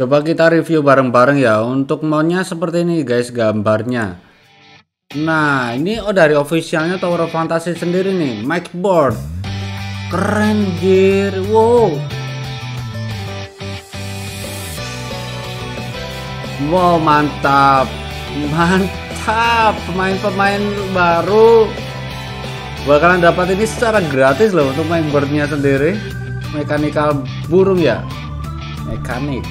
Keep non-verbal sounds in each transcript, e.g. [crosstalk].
Coba kita review bareng-bareng ya untuk mountnya seperti ini guys gambarnya Nah ini oh dari officialnya Tower of Fantasy sendiri nih mic board Keren gear wow Wow mantap Mantap pemain-pemain baru Bakalan dapat ini secara gratis loh untuk main boardnya sendiri Mechanical burung ya Mekanik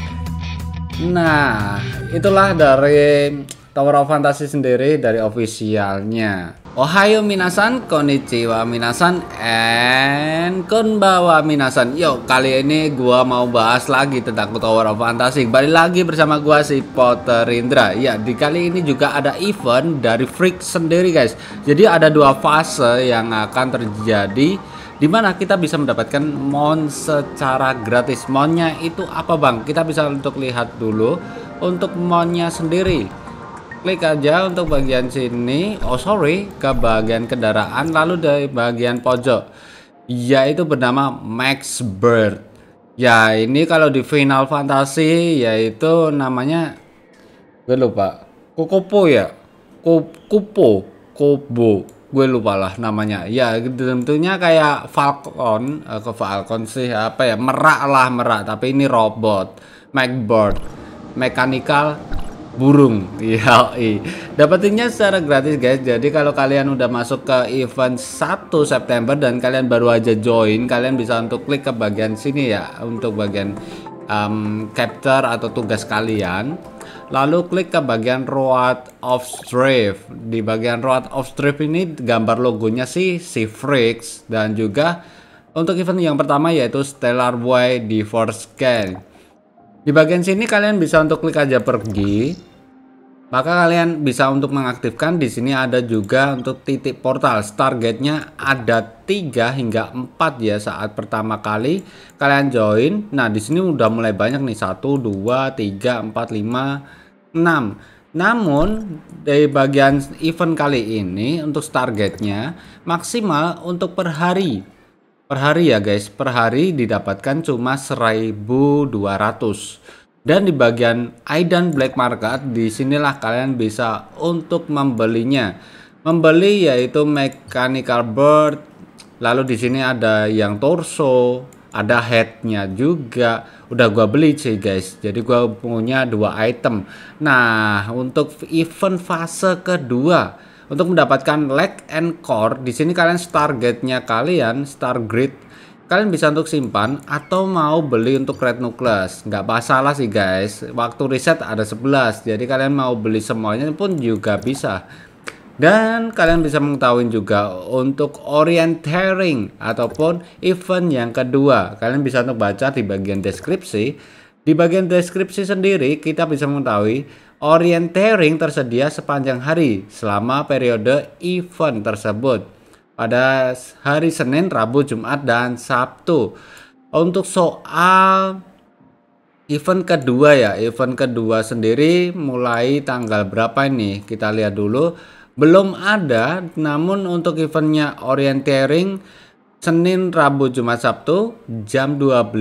Nah, itulah dari Tower of Fantasy sendiri dari ofisialnya. Ohayo minasan, konnichiwa minasan, and konbawa minasan. Yuk, kali ini gua mau bahas lagi tentang Tower of Fantasy. Balik lagi bersama gua si Potter Indra. Ya, di kali ini juga ada event dari Freak sendiri, guys. Jadi ada dua fase yang akan terjadi di mana kita bisa mendapatkan mount secara gratis. Mountnya itu apa bang? Kita bisa untuk lihat dulu untuk mountnya sendiri. Klik aja untuk bagian sini, oh sorry, ke bagian kendaraan, lalu dari bagian pojok, yaitu bernama Max Bird. Ya ini kalau di Final Fantasy yaitu namanya, gue lupa, Kokopo ya, Kupo, kubo gue lupa lah namanya ya tentunya kayak Falcon ke Falcon sih apa ya merak lah merak tapi ini robot Macbird mechanical burung [laughs] iya dapetinnya secara gratis guys jadi kalau kalian udah masuk ke event 1 September dan kalian baru aja join kalian bisa untuk klik ke bagian sini ya untuk bagian um, capture atau tugas kalian Lalu klik ke bagian road of strip. Di bagian road of strip ini gambar logonya sih si Freaks dan juga untuk event yang pertama yaitu Stellar Way Divorce Scan. Di bagian sini kalian bisa untuk klik aja pergi. Maka kalian bisa untuk mengaktifkan di sini ada juga untuk titik portal. Targetnya ada 3 hingga 4 ya saat pertama kali kalian join. Nah, di sini udah mulai banyak nih. 1 2 3 4 5 6. Namun dari bagian event kali ini untuk targetnya maksimal untuk per hari. Per hari ya guys, per hari didapatkan cuma 1200. Dan di bagian Aidan Black Market disinilah kalian bisa untuk membelinya. Membeli yaitu mechanical bird, lalu di sini ada yang torso, ada headnya juga udah gua beli sih guys jadi gua punya dua item nah untuk event fase kedua untuk mendapatkan leg and core di sini kalian targetnya kalian star grid, kalian bisa untuk simpan atau mau beli untuk red nucleus nggak masalah sih guys waktu riset ada 11 jadi kalian mau beli semuanya pun juga bisa dan kalian bisa mengetahui juga untuk orientering ataupun event yang kedua. Kalian bisa untuk baca di bagian deskripsi. Di bagian deskripsi sendiri kita bisa mengetahui orientering tersedia sepanjang hari selama periode event tersebut. Pada hari Senin, Rabu, Jumat, dan Sabtu. Untuk soal event kedua ya, event kedua sendiri mulai tanggal berapa ini? Kita lihat dulu belum ada namun untuk eventnya orienteering Senin, Rabu, Jumat, Sabtu jam 12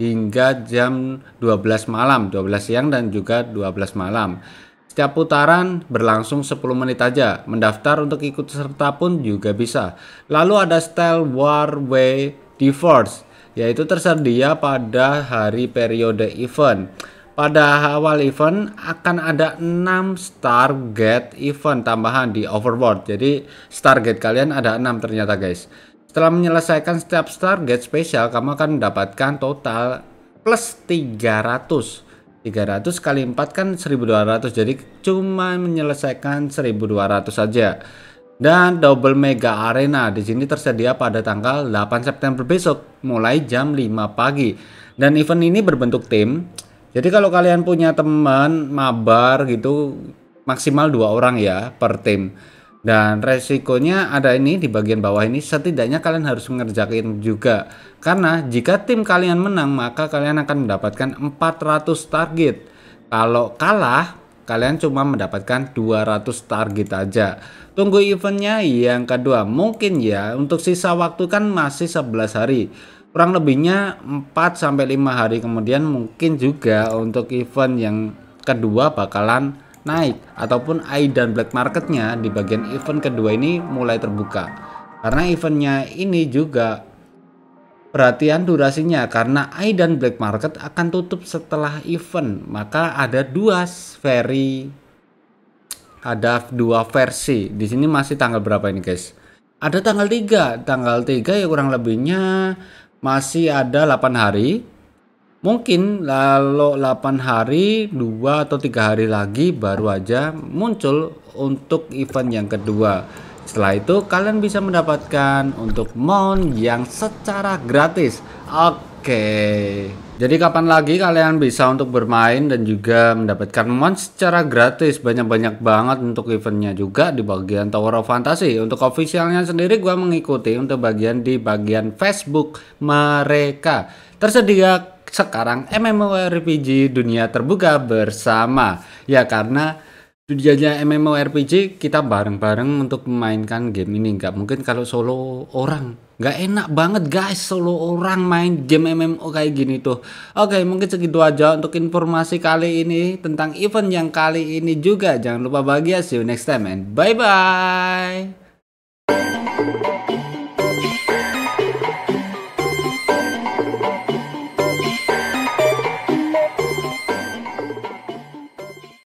hingga jam 12 malam 12 siang dan juga 12 malam setiap putaran berlangsung 10 menit aja. Mendaftar untuk ikut serta pun juga bisa. Lalu ada Style war way Divorce, yaitu tersedia pada hari periode event. Pada awal event akan ada 6 Stargate event tambahan di Overworld. Jadi Stargate kalian ada 6 ternyata guys. Setelah menyelesaikan setiap Stargate spesial, kamu akan mendapatkan total plus 300. 300 kali 4 kan 1200. Jadi cuma menyelesaikan 1200 saja. Dan double mega arena di sini tersedia pada tanggal 8 September besok mulai jam 5 pagi. Dan event ini berbentuk tim jadi kalau kalian punya teman mabar gitu maksimal dua orang ya per tim. Dan resikonya ada ini di bagian bawah ini setidaknya kalian harus mengerjakan juga. Karena jika tim kalian menang maka kalian akan mendapatkan 400 target. Kalau kalah kalian cuma mendapatkan 200 target aja. Tunggu eventnya yang kedua mungkin ya untuk sisa waktu kan masih 11 hari kurang lebihnya 4 sampai 5 hari kemudian mungkin juga untuk event yang kedua bakalan naik ataupun AI dan black marketnya di bagian event kedua ini mulai terbuka karena eventnya ini juga perhatian durasinya karena AI dan black market akan tutup setelah event maka ada dua seri ada dua versi di sini masih tanggal berapa ini guys ada tanggal 3 tanggal 3 ya kurang lebihnya masih ada 8 hari. Mungkin lalu 8 hari, dua atau tiga hari lagi baru aja muncul untuk event yang kedua. Setelah itu kalian bisa mendapatkan untuk mount yang secara gratis. Oke. Okay. Jadi kapan lagi kalian bisa untuk bermain dan juga mendapatkan monster secara gratis banyak-banyak banget untuk eventnya juga di bagian Tower of Fantasy. Untuk officialnya sendiri gue mengikuti untuk bagian di bagian Facebook mereka. Tersedia sekarang MMORPG dunia terbuka bersama. Ya karena dunianya MMORPG kita bareng-bareng untuk memainkan game ini nggak mungkin kalau solo orang nggak enak banget guys solo orang main game MMO kayak gini tuh oke mungkin segitu aja untuk informasi kali ini tentang event yang kali ini juga jangan lupa bahagia see you next time and bye bye